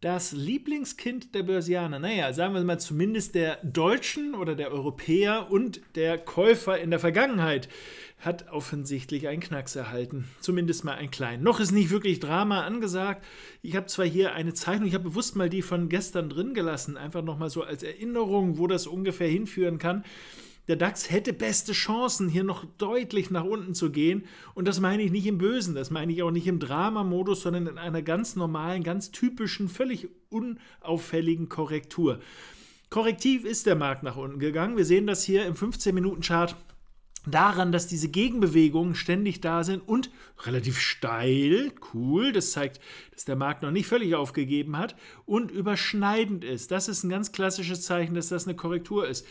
das Lieblingskind der Börsianer, naja, sagen wir mal zumindest der Deutschen oder der Europäer und der Käufer in der Vergangenheit, hat offensichtlich einen Knacks erhalten. Zumindest mal einen kleinen. Noch ist nicht wirklich Drama angesagt. Ich habe zwar hier eine Zeichnung, ich habe bewusst mal die von gestern drin gelassen, einfach nochmal so als Erinnerung, wo das ungefähr hinführen kann. Der DAX hätte beste Chancen, hier noch deutlich nach unten zu gehen. Und das meine ich nicht im Bösen, das meine ich auch nicht im Dramamodus, sondern in einer ganz normalen, ganz typischen, völlig unauffälligen Korrektur. Korrektiv ist der Markt nach unten gegangen. Wir sehen das hier im 15-Minuten-Chart daran, dass diese Gegenbewegungen ständig da sind und relativ steil, cool, das zeigt, dass der Markt noch nicht völlig aufgegeben hat und überschneidend ist. Das ist ein ganz klassisches Zeichen, dass das eine Korrektur ist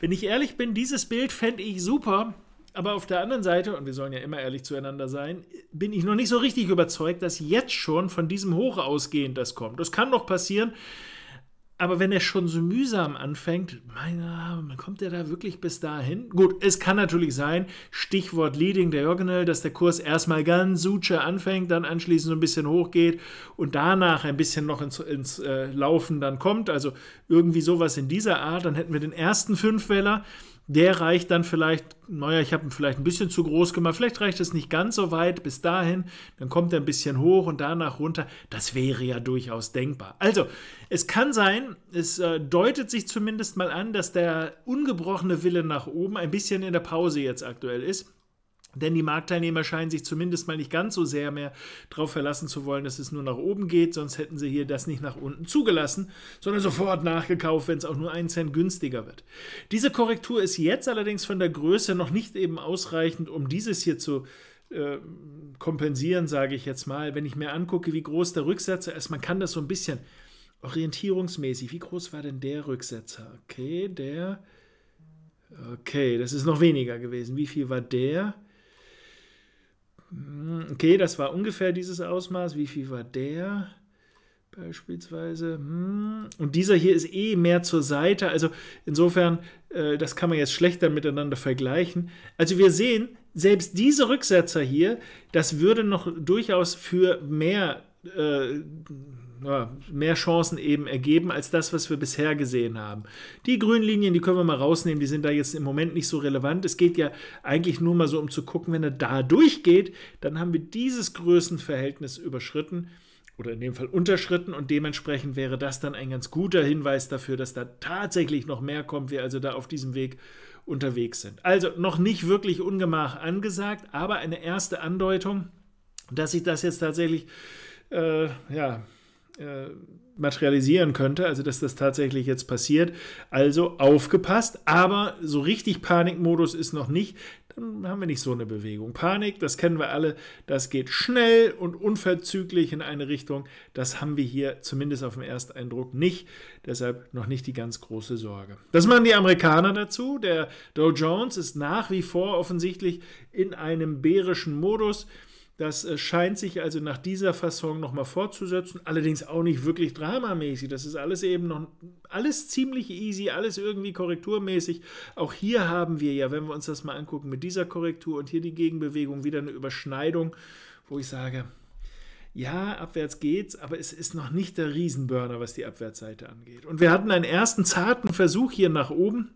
wenn ich ehrlich bin, dieses Bild fände ich super. Aber auf der anderen Seite, und wir sollen ja immer ehrlich zueinander sein, bin ich noch nicht so richtig überzeugt, dass jetzt schon von diesem Hoch ausgehend das kommt. Das kann noch passieren, aber wenn er schon so mühsam anfängt, mein, ah, kommt er da wirklich bis dahin? Gut, es kann natürlich sein, Stichwort Leading Diagonal, dass der Kurs erstmal ganz suche anfängt, dann anschließend so ein bisschen hochgeht und danach ein bisschen noch ins, ins äh, Laufen dann kommt. Also irgendwie sowas in dieser Art. Dann hätten wir den ersten Fünfweller der reicht dann vielleicht, naja, ich habe ihn vielleicht ein bisschen zu groß gemacht, vielleicht reicht es nicht ganz so weit bis dahin, dann kommt er ein bisschen hoch und danach runter. Das wäre ja durchaus denkbar. Also, es kann sein, es äh, deutet sich zumindest mal an, dass der ungebrochene Wille nach oben ein bisschen in der Pause jetzt aktuell ist. Denn die Marktteilnehmer scheinen sich zumindest mal nicht ganz so sehr mehr darauf verlassen zu wollen, dass es nur nach oben geht, sonst hätten sie hier das nicht nach unten zugelassen, sondern sofort nachgekauft, wenn es auch nur einen Cent günstiger wird. Diese Korrektur ist jetzt allerdings von der Größe noch nicht eben ausreichend, um dieses hier zu äh, kompensieren, sage ich jetzt mal. Wenn ich mir angucke, wie groß der Rücksetzer ist, man kann das so ein bisschen orientierungsmäßig, wie groß war denn der Rücksetzer? Okay, der. Okay, das ist noch weniger gewesen. Wie viel war der? Hm, okay, das war ungefähr dieses Ausmaß. Wie viel war der? Beispielsweise. Hm, und dieser hier ist eh mehr zur Seite. Also insofern, äh, das kann man jetzt schlechter miteinander vergleichen. Also wir sehen, selbst diese Rücksetzer hier, das würde noch durchaus für mehr äh, mehr Chancen eben ergeben als das, was wir bisher gesehen haben. Die grünen Linien, die können wir mal rausnehmen, die sind da jetzt im Moment nicht so relevant. Es geht ja eigentlich nur mal so, um zu gucken, wenn er da durchgeht, dann haben wir dieses Größenverhältnis überschritten oder in dem Fall unterschritten und dementsprechend wäre das dann ein ganz guter Hinweis dafür, dass da tatsächlich noch mehr kommt, wir also da auf diesem Weg unterwegs sind. Also noch nicht wirklich Ungemach angesagt, aber eine erste Andeutung, dass sich das jetzt tatsächlich äh, ja, äh, materialisieren könnte, also dass das tatsächlich jetzt passiert. Also aufgepasst, aber so richtig Panikmodus ist noch nicht, dann haben wir nicht so eine Bewegung. Panik, das kennen wir alle, das geht schnell und unverzüglich in eine Richtung. Das haben wir hier zumindest auf dem Ersteindruck nicht, deshalb noch nicht die ganz große Sorge. Das machen die Amerikaner dazu. Der Dow Jones ist nach wie vor offensichtlich in einem bärischen Modus. Das äh, scheint sich also nach dieser Fasson nochmal fortzusetzen, allerdings auch nicht wirklich dramamäßig. Das ist alles eben noch, alles ziemlich easy, alles irgendwie korrekturmäßig. Auch hier haben wir ja, wenn wir uns das mal angucken, mit dieser Korrektur und hier die Gegenbewegung wieder eine Überschneidung, wo ich sage, ja, abwärts geht's, aber es ist noch nicht der Riesenburner, was die Abwärtsseite angeht. Und wir hatten einen ersten zarten Versuch hier nach oben.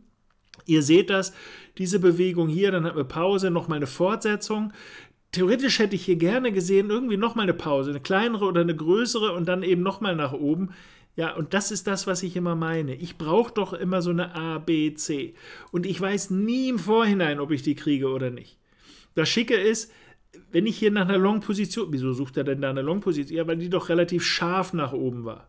Ihr seht das, diese Bewegung hier, dann hatten wir Pause, nochmal eine Fortsetzung theoretisch hätte ich hier gerne gesehen, irgendwie nochmal eine Pause, eine kleinere oder eine größere und dann eben nochmal nach oben. Ja, und das ist das, was ich immer meine. Ich brauche doch immer so eine A, B, C. Und ich weiß nie im Vorhinein, ob ich die kriege oder nicht. Das Schicke ist, wenn ich hier nach einer Long-Position, wieso sucht er denn da eine Long-Position? Ja, weil die doch relativ scharf nach oben war.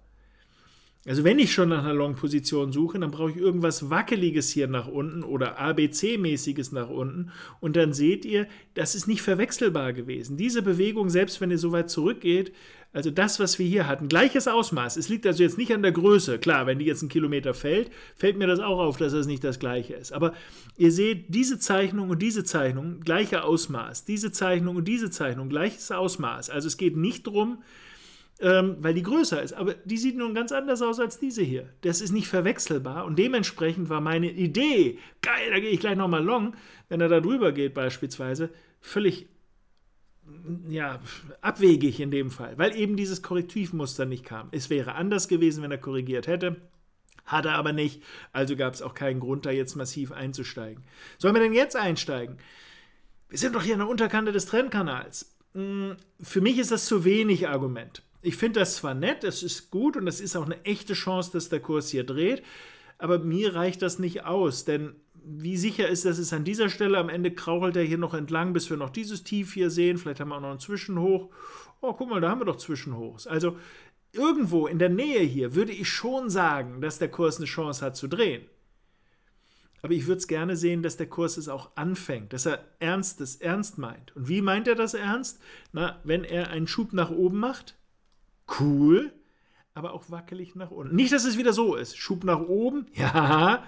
Also wenn ich schon nach einer Long-Position suche, dann brauche ich irgendwas Wackeliges hier nach unten oder ABC-mäßiges nach unten. Und dann seht ihr, das ist nicht verwechselbar gewesen. Diese Bewegung, selbst wenn ihr so weit zurückgeht, also das, was wir hier hatten, gleiches Ausmaß. Es liegt also jetzt nicht an der Größe. Klar, wenn die jetzt einen Kilometer fällt, fällt mir das auch auf, dass das nicht das gleiche ist. Aber ihr seht, diese Zeichnung und diese Zeichnung, gleicher Ausmaß. Diese Zeichnung und diese Zeichnung, gleiches Ausmaß. Also es geht nicht darum, ähm, weil die größer ist. Aber die sieht nun ganz anders aus als diese hier. Das ist nicht verwechselbar und dementsprechend war meine Idee, geil, da gehe ich gleich nochmal long, wenn er da drüber geht beispielsweise, völlig ja, abwegig in dem Fall, weil eben dieses Korrektivmuster nicht kam. Es wäre anders gewesen, wenn er korrigiert hätte. Hat er aber nicht, also gab es auch keinen Grund, da jetzt massiv einzusteigen. Sollen wir denn jetzt einsteigen? Wir sind doch hier an der Unterkante des Trendkanals. Hm, für mich ist das zu wenig Argument. Ich finde das zwar nett, es ist gut und es ist auch eine echte Chance, dass der Kurs hier dreht, aber mir reicht das nicht aus, denn wie sicher ist, dass es an dieser Stelle am Ende krauchelt er hier noch entlang, bis wir noch dieses Tief hier sehen. Vielleicht haben wir auch noch ein Zwischenhoch. Oh, guck mal, da haben wir doch Zwischenhochs. Also irgendwo in der Nähe hier würde ich schon sagen, dass der Kurs eine Chance hat zu drehen. Aber ich würde es gerne sehen, dass der Kurs es auch anfängt, dass er Ernstes ernst meint. Und wie meint er das ernst? Na, wenn er einen Schub nach oben macht, cool, aber auch wackelig nach unten. Nicht, dass es wieder so ist. Schub nach oben, ja,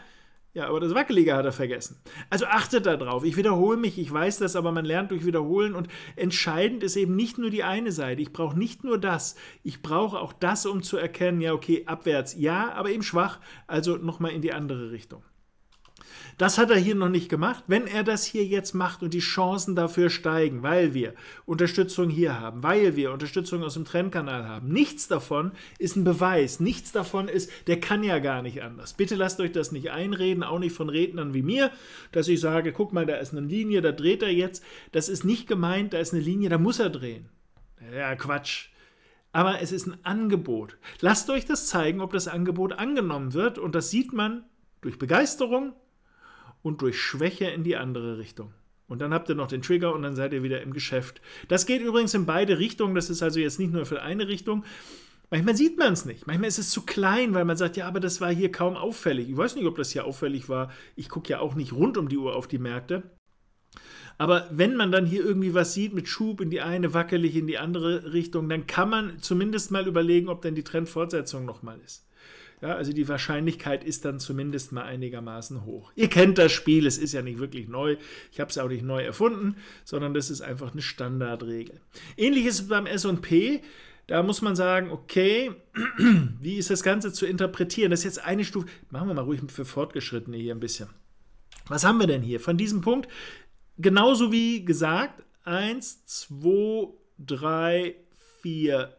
ja, aber das Wackelige hat er vergessen. Also achtet da drauf. Ich wiederhole mich, ich weiß das, aber man lernt durch Wiederholen und entscheidend ist eben nicht nur die eine Seite. Ich brauche nicht nur das. Ich brauche auch das, um zu erkennen, ja, okay, abwärts, ja, aber eben schwach, also nochmal in die andere Richtung. Das hat er hier noch nicht gemacht. Wenn er das hier jetzt macht und die Chancen dafür steigen, weil wir Unterstützung hier haben, weil wir Unterstützung aus dem Trendkanal haben, nichts davon ist ein Beweis. Nichts davon ist, der kann ja gar nicht anders. Bitte lasst euch das nicht einreden, auch nicht von Rednern wie mir, dass ich sage, guck mal, da ist eine Linie, da dreht er jetzt. Das ist nicht gemeint, da ist eine Linie, da muss er drehen. Ja, Quatsch aber es ist ein Angebot. Lasst euch das zeigen, ob das Angebot angenommen wird und das sieht man durch Begeisterung, und durch Schwäche in die andere Richtung. Und dann habt ihr noch den Trigger und dann seid ihr wieder im Geschäft. Das geht übrigens in beide Richtungen. Das ist also jetzt nicht nur für eine Richtung. Manchmal sieht man es nicht. Manchmal ist es zu klein, weil man sagt, ja, aber das war hier kaum auffällig. Ich weiß nicht, ob das hier auffällig war. Ich gucke ja auch nicht rund um die Uhr auf die Märkte. Aber wenn man dann hier irgendwie was sieht mit Schub in die eine, wackelig in die andere Richtung, dann kann man zumindest mal überlegen, ob denn die Trendfortsetzung nochmal ist. Ja, also die Wahrscheinlichkeit ist dann zumindest mal einigermaßen hoch. Ihr kennt das Spiel, es ist ja nicht wirklich neu. Ich habe es auch nicht neu erfunden, sondern das ist einfach eine Standardregel. Ähnlich ist es beim SP. Da muss man sagen, okay, wie ist das Ganze zu interpretieren? Das ist jetzt eine Stufe. Machen wir mal ruhig für Fortgeschrittene hier ein bisschen. Was haben wir denn hier? Von diesem Punkt, genauso wie gesagt, 1, 2, 3, 4,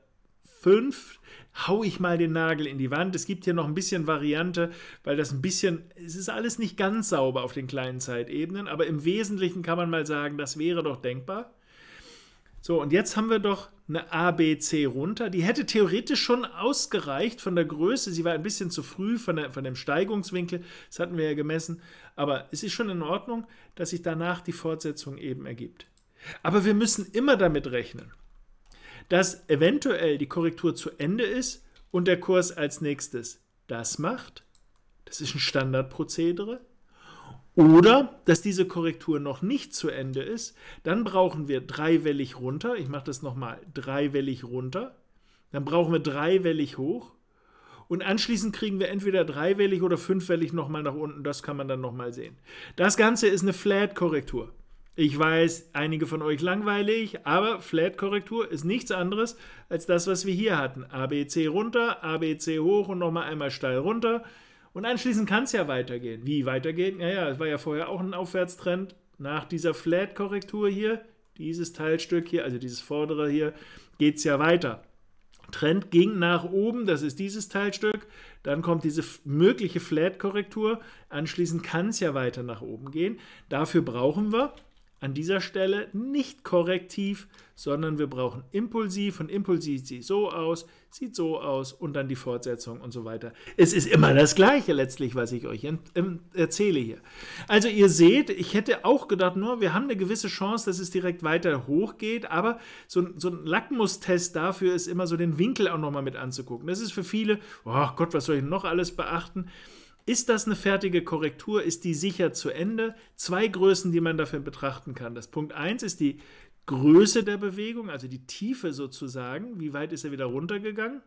5 haue ich mal den Nagel in die Wand. Es gibt hier noch ein bisschen Variante, weil das ein bisschen, es ist alles nicht ganz sauber auf den kleinen Zeitebenen, aber im Wesentlichen kann man mal sagen, das wäre doch denkbar. So, und jetzt haben wir doch eine ABC runter. Die hätte theoretisch schon ausgereicht von der Größe. Sie war ein bisschen zu früh von, der, von dem Steigungswinkel. Das hatten wir ja gemessen. Aber es ist schon in Ordnung, dass sich danach die Fortsetzung eben ergibt. Aber wir müssen immer damit rechnen, dass eventuell die Korrektur zu Ende ist und der Kurs als nächstes das macht. Das ist ein Standardprozedere. Oder dass diese Korrektur noch nicht zu Ende ist, dann brauchen wir dreiwellig runter. Ich mache das nochmal dreiwellig runter. Dann brauchen wir dreiwellig hoch. Und anschließend kriegen wir entweder dreiwellig oder fünfwellig nochmal nach unten. Das kann man dann nochmal sehen. Das Ganze ist eine Flat-Korrektur. Ich weiß, einige von euch langweilig, aber Flat-Korrektur ist nichts anderes als das, was wir hier hatten. ABC runter, ABC hoch und nochmal einmal steil runter. Und anschließend kann es ja weitergehen. Wie weitergehen? Naja, es war ja vorher auch ein Aufwärtstrend. Nach dieser Flat-Korrektur hier, dieses Teilstück hier, also dieses vordere hier, geht es ja weiter. Trend ging nach oben, das ist dieses Teilstück, dann kommt diese mögliche Flat-Korrektur, anschließend kann es ja weiter nach oben gehen. Dafür brauchen wir an dieser Stelle nicht korrektiv, sondern wir brauchen impulsiv und impulsiv sieht so aus, sieht so aus und dann die Fortsetzung und so weiter. Es ist immer das Gleiche letztlich, was ich euch ähm, erzähle hier. Also ihr seht, ich hätte auch gedacht, nur wir haben eine gewisse Chance, dass es direkt weiter hochgeht, aber so, so ein Lackmustest dafür ist immer so den Winkel auch nochmal mit anzugucken. Das ist für viele, oh Gott, was soll ich noch alles beachten? Ist das eine fertige Korrektur? Ist die sicher zu Ende? Zwei Größen, die man dafür betrachten kann. Das Punkt 1 ist die Größe der Bewegung, also die Tiefe sozusagen. Wie weit ist er wieder runtergegangen?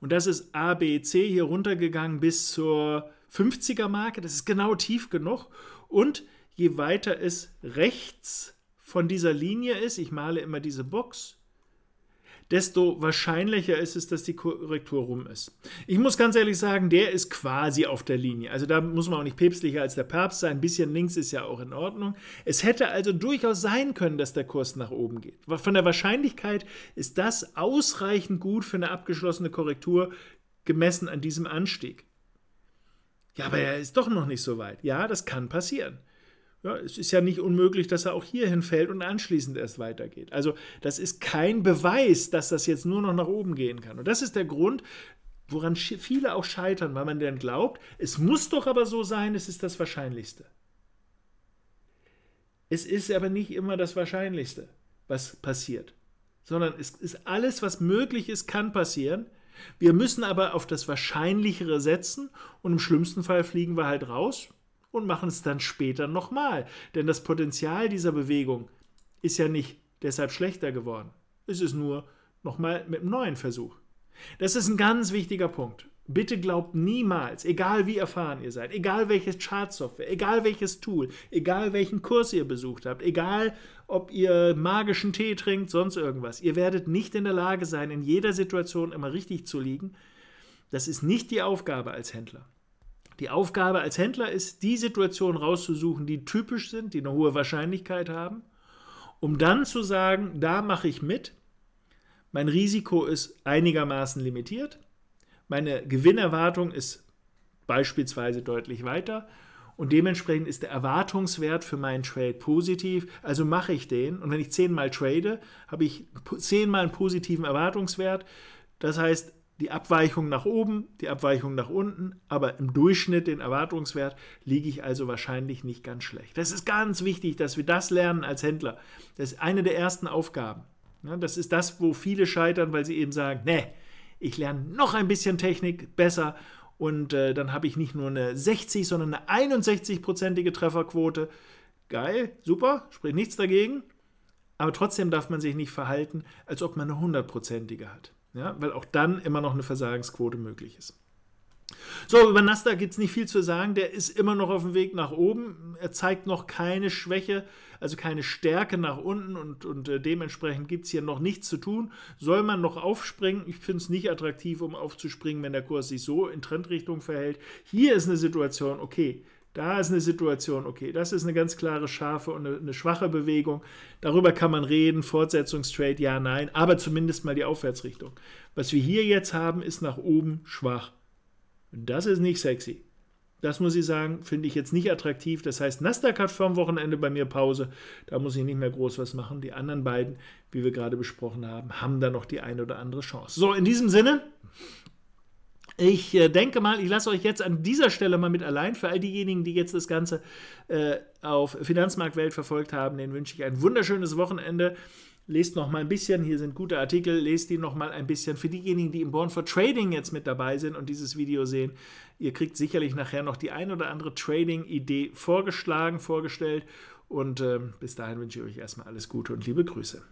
Und das ist A, B, C hier runtergegangen bis zur 50er-Marke. Das ist genau tief genug. Und je weiter es rechts von dieser Linie ist, ich male immer diese Box, desto wahrscheinlicher ist es, dass die Korrektur rum ist. Ich muss ganz ehrlich sagen, der ist quasi auf der Linie. Also da muss man auch nicht päpstlicher als der Papst sein. Ein bisschen links ist ja auch in Ordnung. Es hätte also durchaus sein können, dass der Kurs nach oben geht. Von der Wahrscheinlichkeit ist das ausreichend gut für eine abgeschlossene Korrektur gemessen an diesem Anstieg. Ja, aber er ist doch noch nicht so weit. Ja, das kann passieren. Ja, es ist ja nicht unmöglich, dass er auch hier hinfällt und anschließend erst weitergeht. Also das ist kein Beweis, dass das jetzt nur noch nach oben gehen kann. Und das ist der Grund, woran viele auch scheitern, weil man dann glaubt, es muss doch aber so sein, es ist das Wahrscheinlichste. Es ist aber nicht immer das Wahrscheinlichste, was passiert, sondern es ist alles, was möglich ist, kann passieren. Wir müssen aber auf das Wahrscheinlichere setzen und im schlimmsten Fall fliegen wir halt raus und machen es dann später nochmal. Denn das Potenzial dieser Bewegung ist ja nicht deshalb schlechter geworden. Es ist nur nochmal mit einem neuen Versuch. Das ist ein ganz wichtiger Punkt. Bitte glaubt niemals, egal wie erfahren ihr seid, egal welches Chartsoftware, egal welches Tool, egal welchen Kurs ihr besucht habt, egal ob ihr magischen Tee trinkt, sonst irgendwas, ihr werdet nicht in der Lage sein, in jeder Situation immer richtig zu liegen. Das ist nicht die Aufgabe als Händler. Die Aufgabe als Händler ist, die Situationen rauszusuchen, die typisch sind, die eine hohe Wahrscheinlichkeit haben, um dann zu sagen, da mache ich mit, mein Risiko ist einigermaßen limitiert, meine Gewinnerwartung ist beispielsweise deutlich weiter und dementsprechend ist der Erwartungswert für meinen Trade positiv. Also mache ich den. Und wenn ich zehnmal trade, habe ich zehnmal einen positiven Erwartungswert. Das heißt, die Abweichung nach oben, die Abweichung nach unten, aber im Durchschnitt den Erwartungswert liege ich also wahrscheinlich nicht ganz schlecht. Das ist ganz wichtig, dass wir das lernen als Händler. Das ist eine der ersten Aufgaben. Das ist das, wo viele scheitern, weil sie eben sagen, ne, ich lerne noch ein bisschen Technik besser und äh, dann habe ich nicht nur eine 60, sondern eine 61-prozentige Trefferquote. Geil, super, spricht nichts dagegen. Aber trotzdem darf man sich nicht verhalten, als ob man eine 100-prozentige hat ja, weil auch dann immer noch eine Versagensquote möglich ist. So, über Nasdaq gibt es nicht viel zu sagen. Der ist immer noch auf dem Weg nach oben. Er zeigt noch keine Schwäche, also keine Stärke nach unten und, und äh, dementsprechend gibt es hier noch nichts zu tun. Soll man noch aufspringen? Ich finde es nicht attraktiv, um aufzuspringen, wenn der Kurs sich so in Trendrichtung verhält. Hier ist eine Situation, okay, da ist eine Situation, okay, das ist eine ganz klare, scharfe und eine, eine schwache Bewegung. Darüber kann man reden, Fortsetzungstrade, ja, nein, aber zumindest mal die Aufwärtsrichtung. Was wir hier jetzt haben, ist nach oben schwach. Das ist nicht sexy. Das muss ich sagen, finde ich jetzt nicht attraktiv. Das heißt, Nasdaq hat vom Wochenende bei mir Pause. Da muss ich nicht mehr groß was machen. Die anderen beiden, wie wir gerade besprochen haben, haben da noch die eine oder andere Chance. So, in diesem Sinne, ich äh, denke mal, ich lasse euch jetzt an dieser Stelle mal mit allein. Für all diejenigen, die jetzt das Ganze äh, auf Finanzmarktwelt verfolgt haben, den wünsche ich ein wunderschönes Wochenende. Lest noch mal ein bisschen, hier sind gute Artikel, lest die noch mal ein bisschen. Für diejenigen, die im Born for Trading jetzt mit dabei sind und dieses Video sehen, ihr kriegt sicherlich nachher noch die ein oder andere Trading-Idee vorgeschlagen, vorgestellt. Und äh, bis dahin wünsche ich euch erstmal alles Gute und liebe Grüße.